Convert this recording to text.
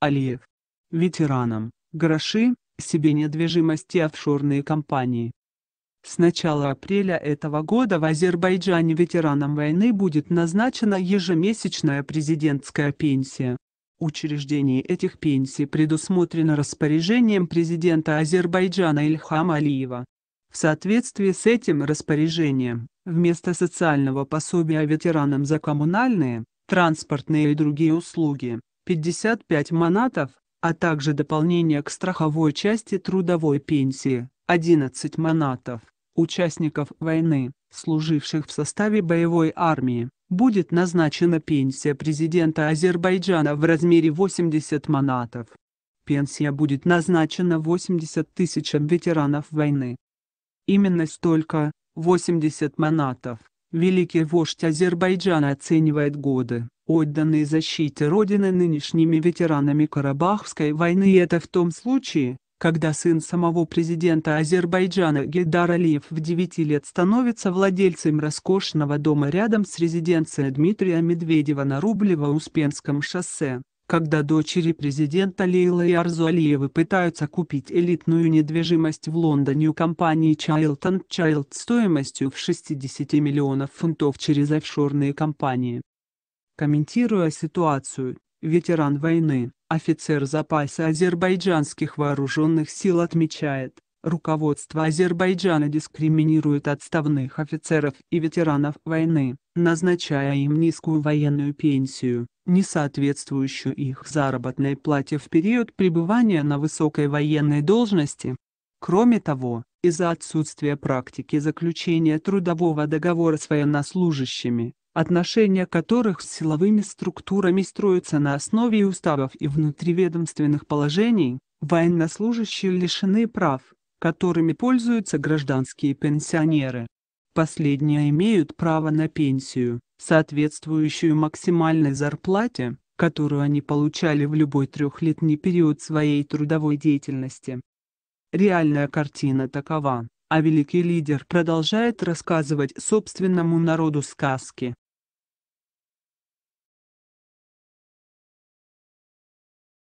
Алиев. Ветеранам. Гроши, себе недвижимости, офшорные компании. С начала апреля этого года в Азербайджане ветеранам войны будет назначена ежемесячная президентская пенсия. Учреждение этих пенсий предусмотрено распоряжением президента Азербайджана Ильхама Алиева. В соответствии с этим распоряжением, вместо социального пособия ветеранам за коммунальные, транспортные и другие услуги, 55 манатов, а также дополнение к страховой части трудовой пенсии 11 манатов участников войны, служивших в составе боевой армии, будет назначена пенсия президента Азербайджана в размере 80 манатов. Пенсия будет назначена 80 тысячам ветеранов войны. Именно столько, 80 манатов, Великий вождь Азербайджана оценивает годы, отданные защите Родины нынешними ветеранами Карабахской войны и это в том случае, когда сын самого президента Азербайджана Гейдар Алиев в 9 лет становится владельцем роскошного дома рядом с резиденцией Дмитрия Медведева на Рублево-Успенском шоссе когда дочери президента Лейла и Арзу Алиевы пытаются купить элитную недвижимость в Лондоне у компании Child and стоимостью в 60 миллионов фунтов через офшорные компании. Комментируя ситуацию, ветеран войны, офицер запаса азербайджанских вооруженных сил отмечает, руководство Азербайджана дискриминирует отставных офицеров и ветеранов войны, назначая им низкую военную пенсию не соответствующую их заработной плате в период пребывания на высокой военной должности. Кроме того, из-за отсутствия практики заключения трудового договора с военнослужащими, отношения которых с силовыми структурами строятся на основе уставов и внутриведомственных положений, военнослужащие лишены прав, которыми пользуются гражданские пенсионеры. Последние имеют право на пенсию, соответствующую максимальной зарплате, которую они получали в любой трехлетний период своей трудовой деятельности. Реальная картина такова, а великий лидер продолжает рассказывать собственному народу сказки.